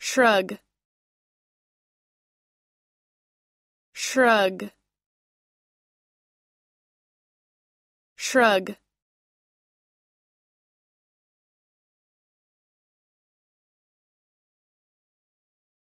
shrug shrug shrug